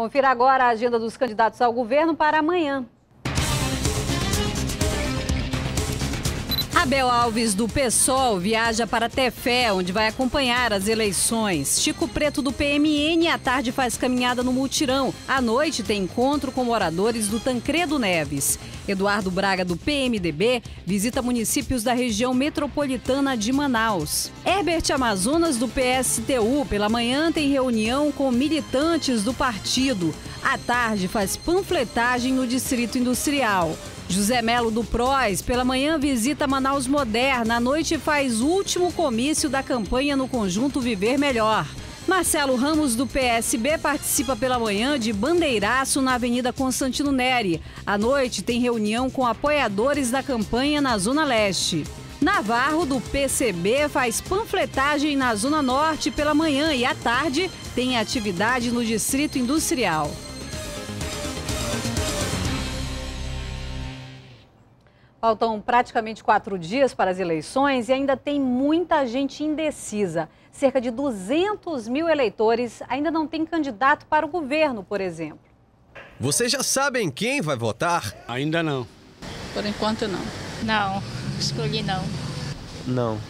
Confira agora a agenda dos candidatos ao governo para amanhã. Abel Alves do PSOL viaja para Tefé, onde vai acompanhar as eleições. Chico Preto do PMN à tarde faz caminhada no Multirão. À noite tem encontro com moradores do Tancredo Neves. Eduardo Braga do PMDB visita municípios da região metropolitana de Manaus. Herbert Amazonas do PSTU pela manhã tem reunião com militantes do partido. À tarde faz panfletagem no Distrito Industrial. José Melo do Prois, pela manhã visita Manaus Moderna, à noite faz último comício da campanha no conjunto Viver Melhor. Marcelo Ramos do PSB participa pela manhã de bandeiraço na Avenida Constantino Neri. À noite tem reunião com apoiadores da campanha na Zona Leste. Navarro do PCB faz panfletagem na Zona Norte pela manhã e à tarde tem atividade no Distrito Industrial. Faltam praticamente quatro dias para as eleições e ainda tem muita gente indecisa. Cerca de 200 mil eleitores ainda não têm candidato para o governo, por exemplo. Vocês já sabem quem vai votar? Ainda não. Por enquanto, não. Não, escolhi não. Não.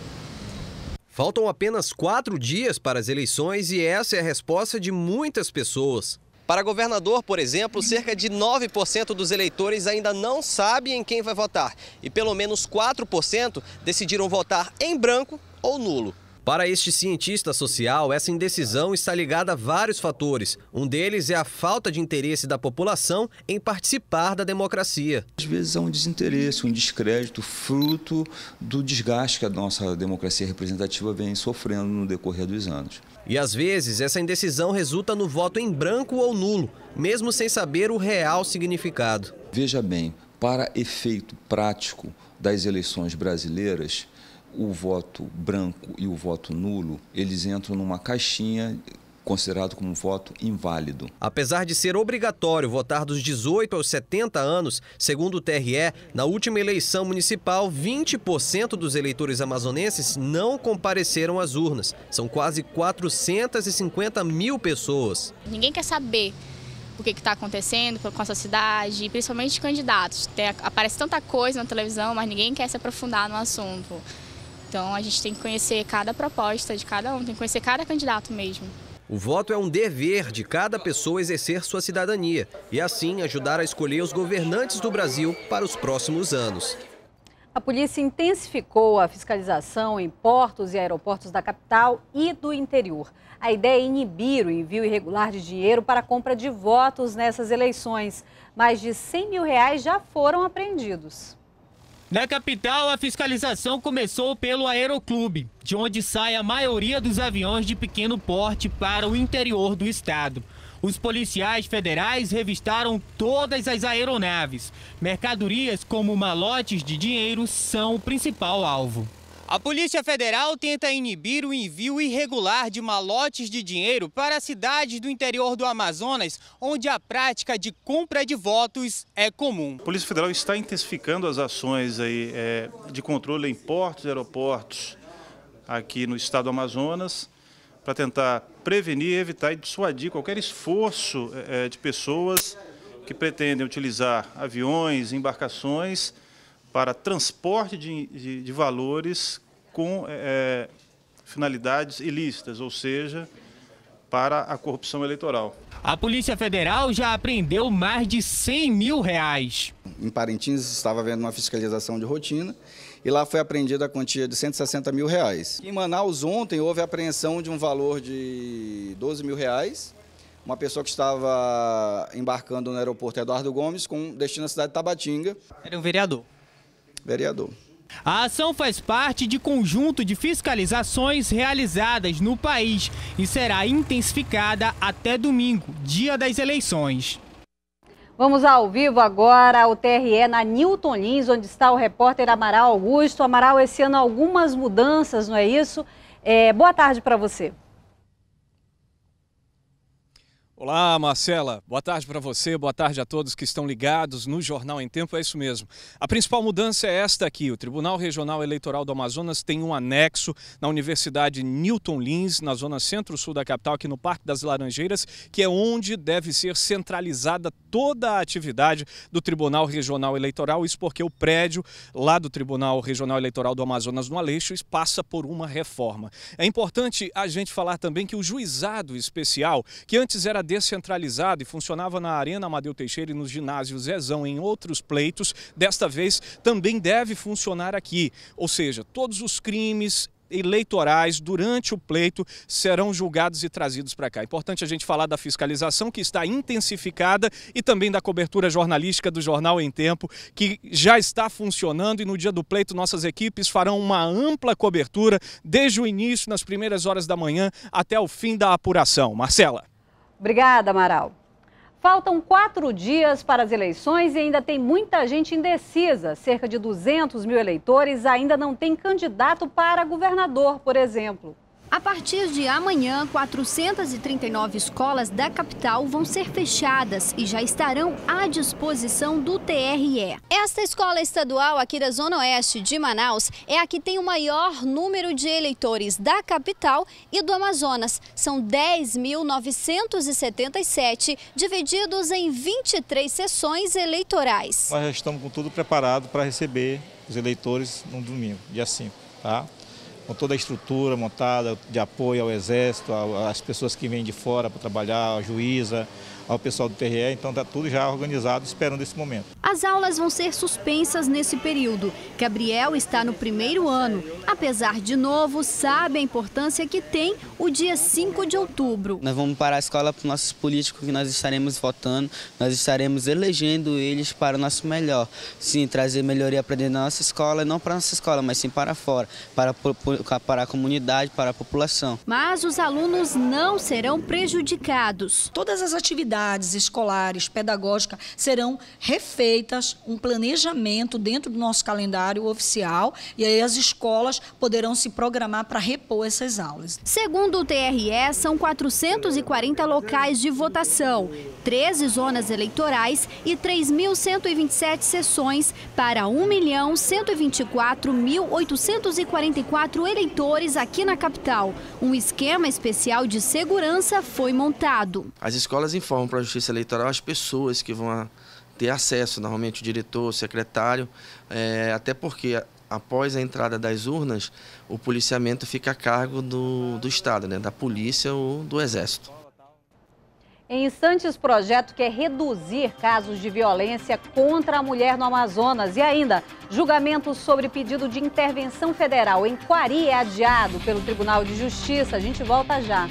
Faltam apenas quatro dias para as eleições e essa é a resposta de muitas pessoas. Para governador, por exemplo, cerca de 9% dos eleitores ainda não sabem em quem vai votar e pelo menos 4% decidiram votar em branco ou nulo. Para este cientista social, essa indecisão está ligada a vários fatores. Um deles é a falta de interesse da população em participar da democracia. Às vezes há um desinteresse, um descrédito fruto do desgaste que a nossa democracia representativa vem sofrendo no decorrer dos anos. E às vezes essa indecisão resulta no voto em branco ou nulo, mesmo sem saber o real significado. Veja bem, para efeito prático das eleições brasileiras, o voto branco e o voto nulo, eles entram numa caixinha considerado como um voto inválido. Apesar de ser obrigatório votar dos 18 aos 70 anos, segundo o TRE, na última eleição municipal, 20% dos eleitores amazonenses não compareceram às urnas. São quase 450 mil pessoas. Ninguém quer saber o que está acontecendo com a sua cidade, principalmente candidatos. Tem, aparece tanta coisa na televisão, mas ninguém quer se aprofundar no assunto. Então a gente tem que conhecer cada proposta de cada um, tem que conhecer cada candidato mesmo. O voto é um dever de cada pessoa exercer sua cidadania e, assim, ajudar a escolher os governantes do Brasil para os próximos anos. A polícia intensificou a fiscalização em portos e aeroportos da capital e do interior. A ideia é inibir o envio irregular de dinheiro para compra de votos nessas eleições. Mais de 100 mil reais já foram apreendidos. Na capital, a fiscalização começou pelo Aeroclube, de onde sai a maioria dos aviões de pequeno porte para o interior do estado. Os policiais federais revistaram todas as aeronaves. Mercadorias como malotes de dinheiro são o principal alvo. A Polícia Federal tenta inibir o envio irregular de malotes de dinheiro para cidades do interior do Amazonas, onde a prática de compra de votos é comum. A Polícia Federal está intensificando as ações aí, é, de controle em portos e aeroportos aqui no estado do Amazonas para tentar prevenir, evitar e dissuadir qualquer esforço é, é, de pessoas que pretendem utilizar aviões, embarcações para transporte de, de, de valores com é, é, finalidades ilícitas, ou seja, para a corrupção eleitoral. A Polícia Federal já apreendeu mais de 100 mil reais. Em Parintins estava havendo uma fiscalização de rotina e lá foi apreendida a quantia de 160 mil reais. Em Manaus, ontem, houve a apreensão de um valor de 12 mil reais. Uma pessoa que estava embarcando no aeroporto Eduardo Gomes com destino à cidade de Tabatinga. Era um vereador vereador. A ação faz parte de conjunto de fiscalizações realizadas no país e será intensificada até domingo, dia das eleições. Vamos ao vivo agora ao TRE na Newton Lins, onde está o repórter Amaral Augusto. Amaral, esse ano algumas mudanças, não é isso? É, boa tarde para você. Olá, Marcela. Boa tarde para você, boa tarde a todos que estão ligados no Jornal em Tempo. É isso mesmo. A principal mudança é esta aqui. O Tribunal Regional Eleitoral do Amazonas tem um anexo na Universidade Newton Lins, na zona centro-sul da capital, aqui no Parque das Laranjeiras, que é onde deve ser centralizada toda a atividade do Tribunal Regional Eleitoral. Isso porque o prédio lá do Tribunal Regional Eleitoral do Amazonas, no Aleixo, passa por uma reforma. É importante a gente falar também que o juizado especial, que antes era descentralizado e funcionava na Arena Amadeu Teixeira e nos ginásios Zezão em outros pleitos, desta vez também deve funcionar aqui. Ou seja, todos os crimes eleitorais durante o pleito serão julgados e trazidos para cá. Importante a gente falar da fiscalização que está intensificada e também da cobertura jornalística do Jornal em Tempo, que já está funcionando e no dia do pleito nossas equipes farão uma ampla cobertura desde o início, nas primeiras horas da manhã, até o fim da apuração. Marcela. Obrigada, Amaral. Faltam quatro dias para as eleições e ainda tem muita gente indecisa. Cerca de 200 mil eleitores ainda não têm candidato para governador, por exemplo. A partir de amanhã, 439 escolas da capital vão ser fechadas e já estarão à disposição do TRE. Esta escola estadual aqui da Zona Oeste de Manaus é a que tem o maior número de eleitores da capital e do Amazonas. São 10.977, divididos em 23 sessões eleitorais. Nós já estamos com tudo preparado para receber os eleitores no domingo, dia 5, tá? com toda a estrutura montada de apoio ao Exército, às pessoas que vêm de fora para trabalhar, a juíza, ao pessoal do TRE, então está tudo já organizado esperando esse momento. As aulas vão ser suspensas nesse período. Gabriel está no primeiro ano. Apesar de novo, sabe a importância que tem o dia 5 de outubro. Nós vamos parar a escola para os nossos políticos que nós estaremos votando, nós estaremos elegendo eles para o nosso melhor. Sim, trazer melhoria para dentro da nossa escola, não para a nossa escola, mas sim para fora, para, para a comunidade, para a população. Mas os alunos não serão prejudicados. Todas as atividades atividades escolares, pedagógicas, serão refeitas um planejamento dentro do nosso calendário oficial e aí as escolas poderão se programar para repor essas aulas. Segundo o TRE, são 440 locais de votação, 13 zonas eleitorais e 3.127 sessões para 1.124.844 eleitores aqui na capital. Um esquema especial de segurança foi montado. As escolas informam para a Justiça Eleitoral as pessoas que vão ter acesso, normalmente o diretor, o secretário, é, até porque após a entrada das urnas, o policiamento fica a cargo do, do Estado, né, da polícia ou do Exército. Em instantes, o projeto quer reduzir casos de violência contra a mulher no Amazonas. E ainda, julgamento sobre pedido de intervenção federal em Quari é adiado pelo Tribunal de Justiça. A gente volta já.